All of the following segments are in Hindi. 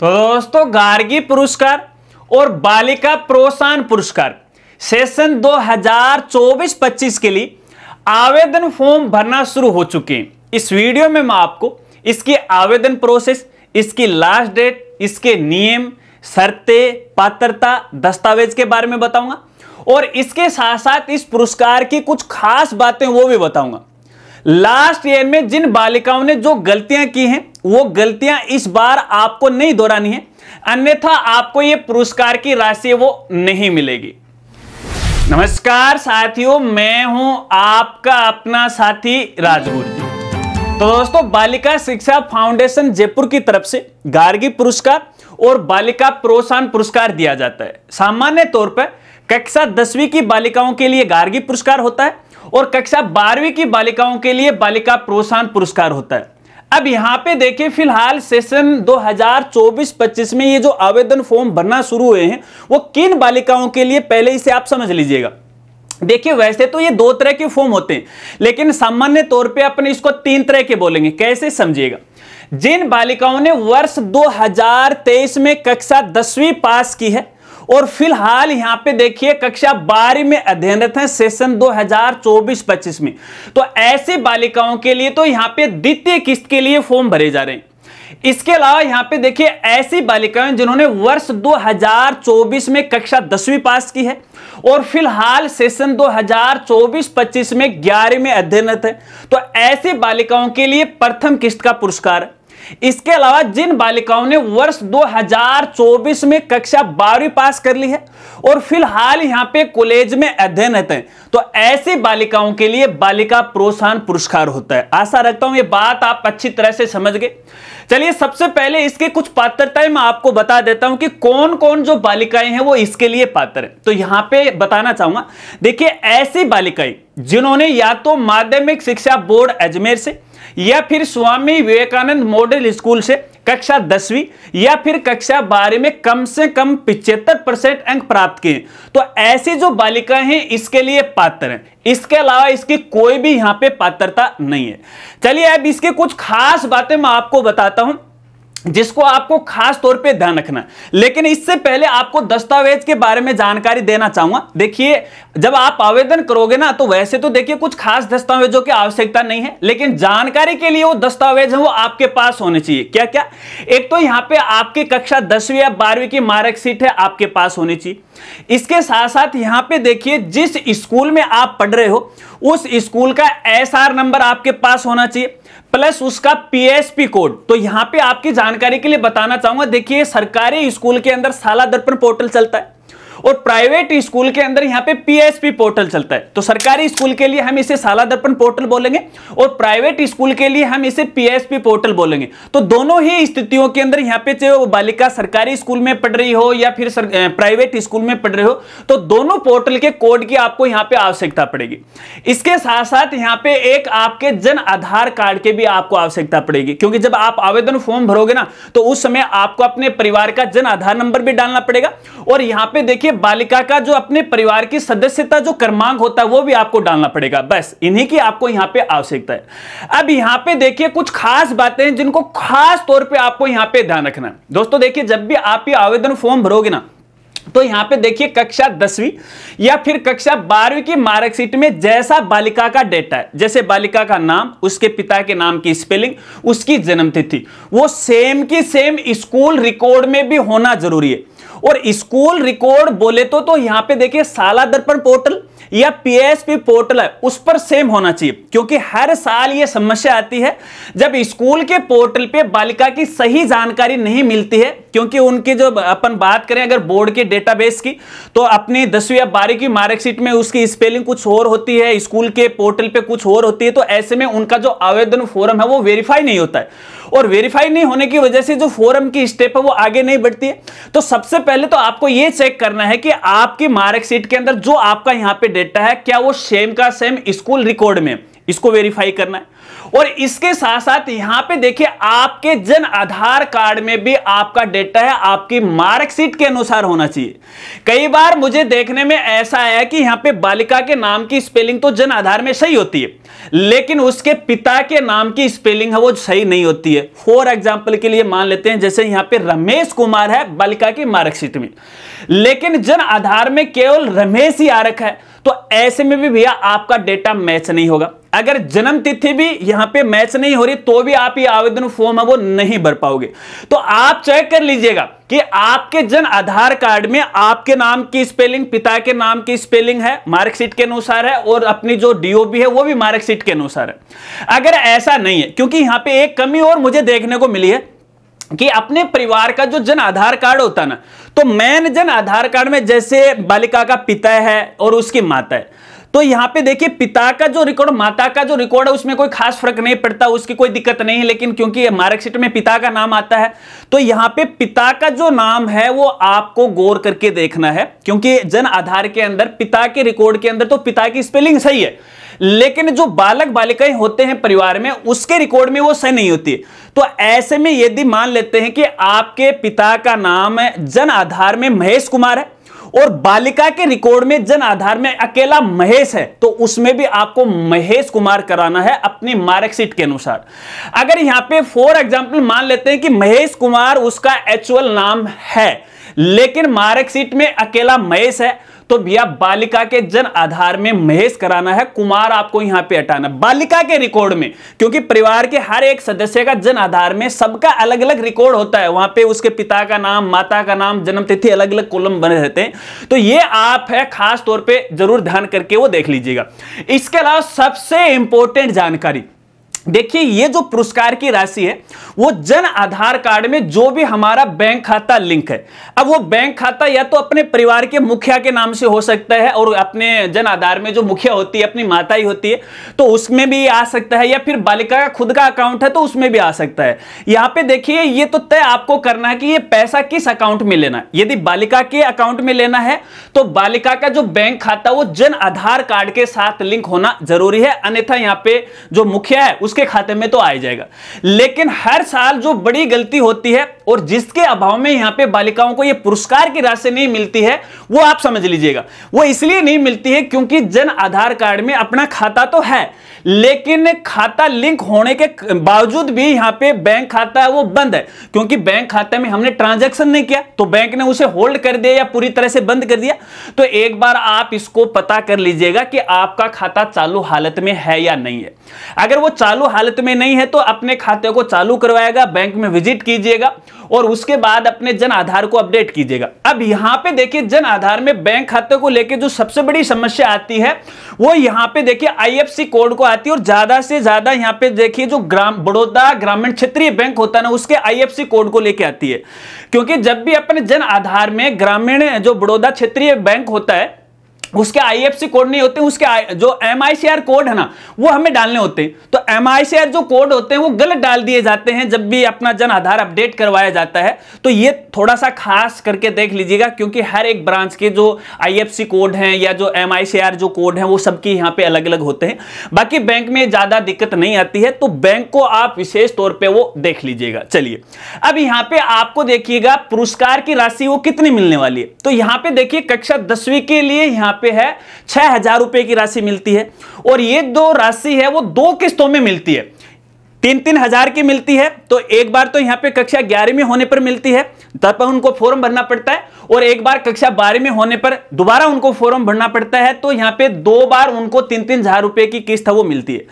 तो दोस्तों गार्गी पुरस्कार और बालिका प्रोत्साहन पुरस्कार सेशन 2024-25 के लिए आवेदन फॉर्म भरना शुरू हो चुके हैं इस वीडियो में मैं आपको इसकी आवेदन प्रोसेस इसकी लास्ट डेट इसके नियम शर्तें पात्रता दस्तावेज के बारे में बताऊंगा और इसके साथ साथ इस पुरस्कार की कुछ खास बातें वो भी बताऊंगा लास्ट ईयर में जिन बालिकाओं ने जो गलतियां की हैं वो गलतियां इस बार आपको नहीं दोहरानी है अन्यथा आपको ये पुरस्कार की राशि वो नहीं मिलेगी नमस्कार साथियों मैं हूं आपका अपना साथी राजगुरु जी तो दोस्तों बालिका शिक्षा फाउंडेशन जयपुर की तरफ से गार्गी पुरस्कार और बालिका प्रोत्साहन पुरस्कार दिया जाता है सामान्य तौर पर कक्षा दसवीं की बालिकाओं के लिए गार्गी पुरस्कार होता है और कक्षा बारहवीं की बालिकाओं के लिए बालिका प्रोत्साहन पुरस्कार होता है अब यहां पे देखिए फिलहाल सेशन 2024-25 में ये जो आवेदन फॉर्म भरना शुरू हुए हैं वो किन बालिकाओं के लिए पहले इसे आप समझ लीजिएगा देखिए वैसे तो ये दो तरह के फॉर्म होते हैं लेकिन सामान्य तौर पे अपने इसको तीन तरह के बोलेंगे कैसे समझिएगा जिन बालिकाओं ने वर्ष 2023 में कक्षा दसवीं पास की है और फिलहाल यहां पे देखिए कक्षा बारह में अध्ययनरत हैं सेशन 2024-25 में तो ऐसे बालिकाओं के लिए तो यहां पे द्वितीय किस्त के लिए फॉर्म भरे जा रहे हैं इसके अलावा यहां पे देखिए ऐसी बालिकाएं जिन्होंने वर्ष 2024 में कक्षा दसवीं पास की है और फिलहाल सेशन 2024-25 में ग्यारहवीं में अध्ययनरत है तो ऐसी बालिकाओं के लिए प्रथम किस्त का पुरस्कार इसके अलावा जिन बालिकाओं ने वर्ष 2024 में कक्षा बारहवीं पास कर ली है और फिलहाल यहां पे कॉलेज में अध्ययनरत हैं तो ऐसी बालिकाओं के लिए बालिका प्रोत्साहन पुरस्कार होता है आशा रखता हूं ये बात आप अच्छी तरह से समझ गए चलिए सबसे पहले इसके कुछ पात्रताएं मैं आपको बता देता हूं कि कौन कौन जो बालिकाएं हैं वो इसके लिए पात्र है तो यहां पे बताना चाहूंगा देखिए ऐसी बालिकाएं जिन्होंने या तो माध्यमिक शिक्षा बोर्ड अजमेर से या फिर स्वामी विवेकानंद मॉडल स्कूल से कक्षा दसवीं या फिर कक्षा बारह में कम से कम पिछहत्तर परसेंट अंक प्राप्त किए तो ऐसी जो बालिकाएं हैं इसके लिए पात्र हैं इसके अलावा इसकी कोई भी यहां पे पात्रता नहीं है चलिए अब इसकी कुछ खास बातें मैं आपको बताता हूं जिसको आपको खास तौर पे ध्यान रखना है लेकिन इससे पहले आपको दस्तावेज के बारे में जानकारी देना चाहूंगा देखिए जब आप आवेदन करोगे ना तो वैसे तो देखिए कुछ खास दस्तावेजों की आवश्यकता नहीं है लेकिन जानकारी के लिए वो दस्तावेज है वो आपके पास होने चाहिए क्या क्या एक तो यहाँ पे आपकी कक्षा दसवीं या बारहवीं की मार्कशीट है आपके पास होनी चाहिए इसके साथ साथ यहाँ पे देखिए जिस स्कूल में आप पढ़ रहे हो उस स्कूल का एस नंबर आपके पास होना चाहिए प्लस उसका पीएसपी कोड तो यहां पे आपकी जानकारी के लिए बताना चाहूंगा देखिए सरकारी स्कूल के अंदर शाला दर्पण पोर्टल चलता है और प्राइवेट स्कूल के अंदर यहां पे पीएसपी पोर्टल चलता है तो सरकारी स्कूल के लिए हम इसे साला दर्पण पोर्टल बोलेंगे और प्राइवेट स्कूल के लिए हम इसे पीएसपी पोर्टल बोलेंगे तो दोनों ही स्थितियों के अंदर यहां पे चाहे वो बालिका सरकारी स्कूल में पढ़ रही हो या फिर प्राइवेट स्कूल में पढ़ रहे हो तो दोनों पोर्टल के कोड की आपको यहां पर आवश्यकता पड़ेगी इसके साथ साथ यहां पर एक आपके जन आधार कार्ड के भी आपको आवश्यकता पड़ेगी क्योंकि जब आप आवेदन फॉर्म भरोगे ना तो उस समय आपको अपने परिवार का जन आधार नंबर भी डालना पड़ेगा और यहां पर देखिए बालिका का जो अपने परिवार की सदस्यता जो क्रमांक होता है वो भी आपको डालना पड़ेगा बस इन्हीं की आपको यहां पे आवश्यकता है अब यहां पे देखिए कुछ खास बातें जिनको खास तौर पे आपको यहां पे ध्यान रखना है दोस्तों देखिए जब भी आप ये आवेदन फॉर्म भरोगे ना तो यहां पे देखिए कक्षा दसवीं या फिर कक्षा बारहवीं की मार्कशीट में जैसा बालिका का डेटा है जैसे बालिका का नाम उसके पिता के नाम की स्पेलिंग उसकी जन्म तिथि वो सेम की सेम स्कूल रिकॉर्ड में भी होना जरूरी है और स्कूल रिकॉर्ड बोले तो तो यहां पे देखिए साला दर्पण पोर्टल या पीएसपी पोर्टल है उस पर सेम होना चाहिए क्योंकि हर साल यह समस्या आती है जब स्कूल के पोर्टल पे बालिका की सही जानकारी नहीं मिलती है क्योंकि उनकी जो अपन बात करें अगर बोर्ड के डेटाबेस की तो अपनी दसवीं या बारहवीं की मार्कशीट में उसकी स्पेलिंग कुछ और होती है स्कूल के पोर्टल पे कुछ और होती है तो ऐसे में उनका जो आवेदन फॉर्म है वो वेरीफाई नहीं होता है और वेरीफाई नहीं होने की वजह से जो फॉरम की स्टेप है वो आगे नहीं बढ़ती है तो सबसे पहले तो आपको ये चेक करना है कि आपकी मार्कशीट के अंदर जो आपका यहाँ पे डेटा है क्या वो सेम का सेम स्कूल रिकॉर्ड में इसको वेरीफाई करना है और इसके साथ साथ यहां पे देखिए आपके जन आधार कार्ड में भी आपका डेटा है आपकी मार्कशीट के अनुसार होना चाहिए कई बार मुझे देखने में ऐसा है कि यहां पे बालिका के नाम की स्पेलिंग तो जन आधार में सही होती है लेकिन उसके पिता के नाम की स्पेलिंग है वो सही नहीं होती है फॉर एग्जाम्पल के लिए मान लेते हैं जैसे यहां पे रमेश कुमार है बालिका की मार्कशीट में लेकिन जन आधार में केवल रमेश ही आरक है तो ऐसे में भी भैया आपका डेटा मैच नहीं होगा अगर जन्म तिथि भी यहां पे मैच नहीं हो रही तो भी आप ये आवेदन फॉर्म है वो नहीं भर पाओगे तो आप चेक कर लीजिएगा कि आपके जन आधार कार्ड में आपके नाम की स्पेलिंग पिता के नाम की स्पेलिंग है मार्कशीट के अनुसार है और अपनी जो डीओबी है वो भी मार्कशीट के अनुसार है अगर ऐसा नहीं है क्योंकि यहां पे एक कमी और मुझे देखने को मिली है कि अपने परिवार का जो जन आधार कार्ड होता ना तो मैन जन आधार कार्ड में जैसे बालिका का पिता है और उसकी माता है तो यहां पे देखिए पिता का जो रिकॉर्ड माता का जो रिकॉर्ड है उसमें कोई खास फर्क नहीं पड़ता उसकी कोई दिक्कत नहीं है लेकिन क्योंकि मार्कशीट में पिता का नाम आता है तो यहां पे पिता का जो नाम है वो आपको गौर करके देखना है क्योंकि जन आधार के अंदर पिता के रिकॉर्ड के अंदर तो पिता की स्पेलिंग सही है लेकिन जो बालक बालिकाएं होते हैं परिवार में उसके रिकॉर्ड में वो सही नहीं होती तो ऐसे में यदि मान लेते हैं कि आपके पिता का नाम जन आधार में महेश कुमार है और बालिका के रिकॉर्ड में जन आधार में अकेला महेश है तो उसमें भी आपको महेश कुमार कराना है अपनी मार्कशीट के अनुसार अगर यहां पे फॉर एग्जाम्पल मान लेते हैं कि महेश कुमार उसका एक्चुअल नाम है लेकिन मार्कशीट में अकेला महेश है तो भैया बालिका के जन आधार में महेश कराना है कुमार आपको यहां पे हटाना बालिका के रिकॉर्ड में क्योंकि परिवार के हर एक सदस्य का जन आधार में सबका अलग अलग रिकॉर्ड होता है वहां पे उसके पिता का नाम माता का नाम जन्मतिथि अलग अलग कोलम बने रहते हैं तो ये आप है खास तौर पर जरूर ध्यान करके वो देख लीजिएगा इसके अलावा सबसे इंपॉर्टेंट जानकारी देखिए ये जो पुरस्कार की राशि है वो जन आधार कार्ड में जो भी हमारा बैंक खाता लिंक है अब वो बैंक खाता या तो अपने परिवार के मुखिया के नाम से हो सकता है और अपने जन आधार में जो मुखिया होती है अपनी माता ही होती है तो उसमें भी आ सकता है या फिर बालिका का खुद का अकाउंट है तो उसमें भी आ सकता है यहां पर देखिए ये तो तय आपको करना है कि यह पैसा किस अकाउंट में लेना यदि बालिका के अकाउंट में लेना है तो बालिका का जो बैंक खाता वो जन आधार कार्ड के साथ लिंक होना जरूरी है अन्यथा यहां पर जो मुखिया है उस उसके खाते में तो आ जाएगा लेकिन हर साल जो बड़ी गलती होती है और जिसके अभाव में यहां पे बालिकाओं को ये पुरस्कार की राशि नहीं मिलती है वो आप समझ लीजिएगा वो इसलिए नहीं मिलती है क्योंकि जन आधार कार्ड में अपना खाता तो है लेकिन खाता लिंक होने के बावजूद भी यहां पे बैंक खाता है वो बंद है क्योंकि बैंक खाते में हमने ट्रांजैक्शन नहीं किया तो बैंक ने उसे होल्ड कर दिया या पूरी तरह से बंद कर दिया तो एक बार आप इसको पता कर लीजिएगा कि आपका खाता चालू हालत में है या नहीं है अगर वो चालू चालू हालत में नहीं है तो अपने खाते को चालू करवाएगा बैंक में विजिट कीजिएगा और उसके बाद अपने जन आधार को अपडेट कीजिएगा अब यहां पे देखिए जन आधार में बैंक खाते को लेकर जो सबसे बड़ी समस्या आती है वो यहां पे देखिए आईएफसी कोड को आती है और ज्यादा से ज्यादा यहां पे देखिए जो ग्राम बड़ौदा ग्रामीण क्षेत्रीय बैंक होता है ना उसके आईएफसी कोड को लेकर आती है क्योंकि जब भी अपने जन आधार में ग्रामीण जो बड़ौदा क्षेत्रीय बैंक होता है उसके आईएफसी कोड नहीं होते उसके जो एमआईसीआर कोड है ना वो हमें डालने होते हैं तो एमआईसीआर जो कोड होते हैं वो गलत डाल दिए जाते हैं जब भी अपना जन आधार अपडेट करवाया जाता है तो ये थोड़ा सा खास करके देख लीजिएगा क्योंकि हर एक ब्रांच के जो आईएफसी कोड हैं या जो एमआईसीआर जो कोड है वो सबके यहाँ पे अलग अलग होते हैं बाकी बैंक में ज्यादा दिक्कत नहीं आती है तो बैंक को आप विशेष तौर पर वो देख लीजिएगा चलिए अब यहाँ पे आपको देखिएगा पुरस्कार की राशि वो कितनी मिलने वाली है तो यहाँ पे देखिए कक्षा दसवीं के लिए यहाँ यहाँ पे है छह हजार रुपए की राशि मिलती है और ये दो राशि है वो दो किस्तों में मिलती है तीन तीन हजार की मिलती है तो एक बार तो यहाँ पे कक्षा ग्यारह में होने पर मिलती है तब पर उनको फॉर्म भरना पड़ता है और एक बार कक्षा बारह में होने पर दोबारा उनको फॉर्म भरना पड़ता है तो यहाँ पे दो बार उनको तीन तीन हजार रुपए की किस्त वो मिलती है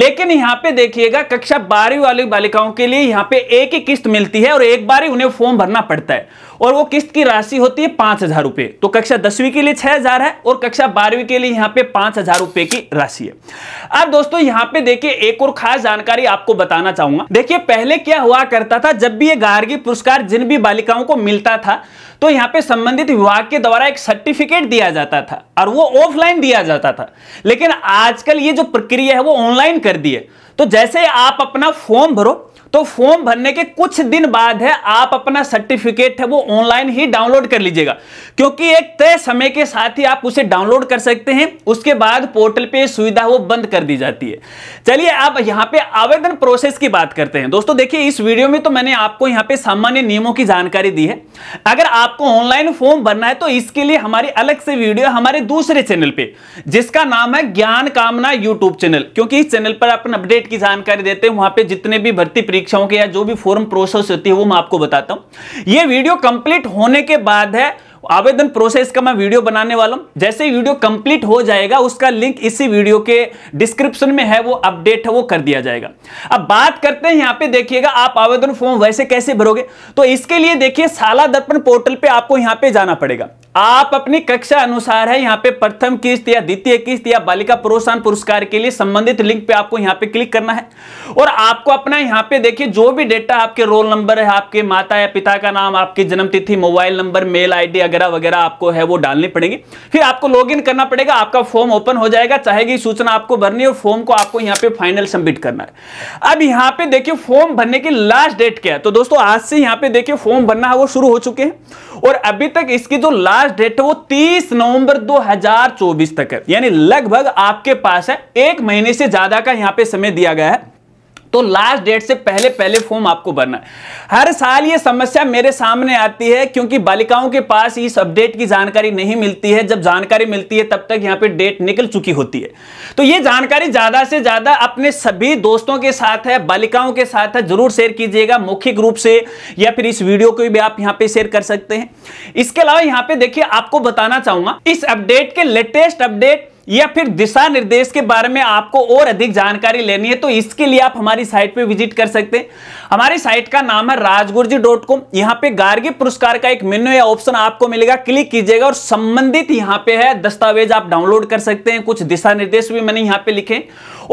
लेकिन यहाँ पे देखिएगा कक्षा बारहवीं वाली बालिकाओं के लिए यहाँ पे एक ही किस्त मिलती है और एक बार ही उन्हें फॉर्म भरना पड़ता है और वो किस्त की राशि होती है पांच हजार रुपए तो कक्षा दसवीं के लिए छह हजार है और कक्षा बारहवीं के लिए यहां पे पांच हजार रुपए की राशि है अब दोस्तों यहां पे देखिए एक और खास जानकारी आपको बताना चाहूंगा देखिए पहले क्या हुआ करता था जब भी ये गार्गी पुरस्कार जिन भी बालिकाओं को मिलता था तो यहाँ पे संबंधित विभाग के द्वारा एक सर्टिफिकेट दिया जाता था और वो ऑफलाइन दिया जाता था लेकिन आजकल ये जो प्रक्रिया है वो ऑनलाइन कर दी है तो जैसे आप अपना फॉर्म भरो तो फॉर्म भरने के कुछ दिन बाद है आप अपना सर्टिफिकेट है वो ऑनलाइन ही डाउनलोड कर लीजिएगा क्योंकि एक तय समय के साथ ही आप उसे डाउनलोड कर सकते हैं उसके बाद पोर्टल पे सुविधा वो बंद कर दी जाती है चलिए आप यहां पे आवेदन प्रोसेस की बात करते हैं दोस्तों देखिए इस वीडियो में तो मैंने आपको यहां पर सामान्य नियमों की जानकारी दी है अगर आपको ऑनलाइन फॉर्म भरना है तो इसके लिए हमारी अलग से वीडियो हमारे दूसरे चैनल पर जिसका नाम है ज्ञान कामना यूट्यूब चैनल क्योंकि इस चैनल पर अपन अपडेट की जानकारी देते हैं वहां पर जितने भी भर्ती परीक्षाओं के या जो भी फॉर्म प्रोसेस होती है वो मैं आपको बताता हूं ये वीडियो कंप्लीट होने के बाद है आवेदन प्रोसेस का मैं वीडियो बनाने वाला हूं जैसे ही वीडियो कंप्लीट हो जाएगा उसका लिंक इसी वीडियो के डिस्क्रिप्शन में है वो अपडेट है वो कर दिया जाएगा अब बात करते हैं यहां पे देखिएगा आप आवेदन फॉर्म वैसे कैसे भरोगे तो इसके लिए देखिए साला दर्पण पोर्टल पे आपको यहां पे जाना पड़ेगा आप अपनी कक्षा अनुसार है यहाँ पे प्रथम किस्त या द्वितीय किस्त या बालिका प्रोत्साहन पुरस्कार के लिए संबंधित लिंक पे आपको यहाँ पे क्लिक करना है और आपको अपना यहाँ पे देखिए जो भी डेटा आपके रोल नंबर है आपके माता या पिता का नाम आपकी जन्म तिथि मोबाइल नंबर मेल आईडी वगैरह वगैरह आपको है वो डालनी पड़ेगी फिर आपको लॉग करना पड़ेगा आपका फॉर्म ओपन हो जाएगा चाहेगी सूचना आपको भरनी और फॉर्म को आपको यहाँ पे फाइनल सबमिट करना है अब यहाँ पे देखिए फॉर्म भरने की लास्ट डेट क्या है तो दोस्तों आज से यहाँ पे देखिए फॉर्म भरना है वो शुरू हो चुके हैं और अभी तक इसकी जो लास्ट लास्ट डेट है वो 30 नवंबर 2024 तक है यानी लगभग आपके पास है एक महीने से ज्यादा का यहां पे समय दिया गया है तो लास्ट डेट से पहले पहले फॉर्म आपको भरना है हर साल ये समस्या मेरे सामने आती है क्योंकि बालिकाओं के पास इस अपडेट की जानकारी नहीं मिलती है जब जानकारी मिलती है तब तक यहां पे डेट निकल चुकी होती है तो ये जानकारी ज्यादा से ज्यादा अपने सभी दोस्तों के साथ है बालिकाओं के साथ है जरूर शेयर कीजिएगा मौखिक रूप से या फिर इस वीडियो को भी आप यहां पर शेयर कर सकते हैं इसके अलावा यहां पर देखिए आपको बताना चाहूंगा इस अपडेट के लेटेस्ट अपडेट या फिर दिशा निर्देश के बारे में आपको और अधिक जानकारी लेनी है तो इसके लिए आप हमारी साइट पे विजिट कर सकते हैं हमारी साइट का नाम है राजगुरुजी डॉट कॉम यहाँ पे गार्गी पुरस्कार का एक मेन्यू या ऑप्शन आपको मिलेगा क्लिक कीजिएगा और संबंधित यहाँ पे है दस्तावेज आप डाउनलोड कर सकते हैं कुछ दिशा निर्देश भी मैंने यहाँ पे लिखे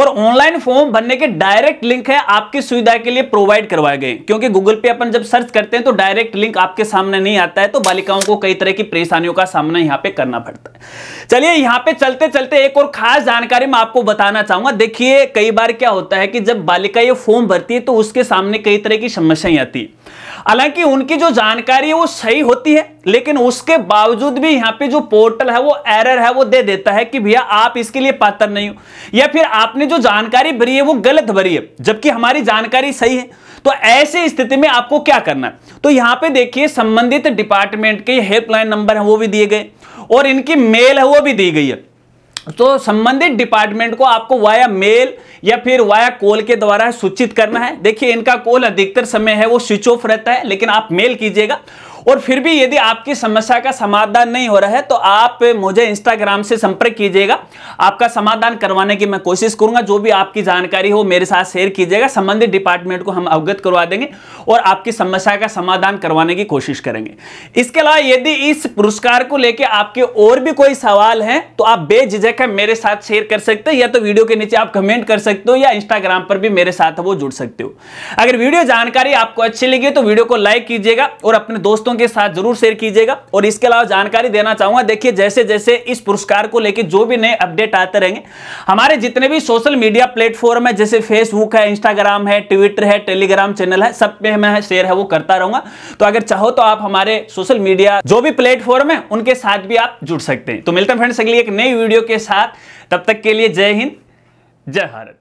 और ऑनलाइन फॉर्म भरने के डायरेक्ट लिंक है आपकी सुविधा के लिए प्रोवाइड करवाए गए क्योंकि गूगल पे अपन जब सर्च करते हैं तो डायरेक्ट लिंक आपके सामने नहीं आता है तो बालिकाओं को कई तरह की परेशानियों का सामना यहाँ पे करना पड़ता है चलिए यहाँ पे चलते चलते चलते एक और खास जानकारी मैं आपको बताना चाहूंगा देखिए कई बार क्या होता है कि जब बालिका ये फॉर्म भरती है तो उसके सामने कई तरह की समस्याएं आती हालांकि उनकी जो जानकारी है वो सही होती है लेकिन उसके बावजूद भी यहाँ पे जो पोर्टल है वो एरर है वो दे देता है कि भैया आप इसके लिए पात्र नहीं हो या फिर आपने जो जानकारी भरी है वो गलत भरी है जबकि हमारी जानकारी सही है तो ऐसे स्थिति में आपको क्या करना है तो यहाँ पे देखिए संबंधित डिपार्टमेंट के हेल्पलाइन नंबर है वो भी दिए गए और इनकी मेल है वो भी दी गई है तो संबंधित डिपार्टमेंट को आपको वाया मेल या फिर वाया कॉल के द्वारा सूचित करना है देखिए इनका कॉल अधिकतर समय है वो स्विच ऑफ रहता है लेकिन आप मेल कीजिएगा और फिर भी यदि आपकी समस्या का समाधान नहीं हो रहा है तो आप मुझे इंस्टाग्राम से संपर्क कीजिएगा आपका समाधान करवाने की मैं कोशिश करूंगा जो भी आपकी जानकारी हो मेरे साथ शेयर कीजिएगा संबंधित डिपार्टमेंट को हम अवगत करवा देंगे और आपकी समस्या का समाधान करवाने की कोशिश करेंगे इसके अलावा यदि इस पुरस्कार को लेकर आपके और भी कोई सवाल है तो आप बेझिझक मेरे साथ शेयर कर सकते हैं या तो वीडियो के नीचे आप कमेंट कर सकते हो या इंस्टाग्राम पर भी मेरे साथ वो जुड़ सकते हो अगर वीडियो जानकारी आपको अच्छी लगी तो वीडियो को लाइक कीजिएगा और अपने दोस्तों दोस्तों के साथ जरूर शेयर कीजिएगा और इसके अलावा जानकारी देना चाहूंगा देखिए जैसे जैसे इस पुरस्कार को लेकर जो भी नए अपडेट आते रहेंगे हमारे जितने भी सोशल मीडिया प्लेटफॉर्म है जैसे फेसबुक है इंस्टाग्राम है ट्विटर है टेलीग्राम चैनल है सब पे मैं शेयर है वो करता रहूंगा तो अगर चाहो तो आप हमारे सोशल मीडिया जो भी प्लेटफॉर्म है उनके साथ भी आप जुड़ सकते हैं तो मिलते हैं फ्रेंड्स अगली एक नई वीडियो के साथ तब तक के लिए जय हिंद जय भारत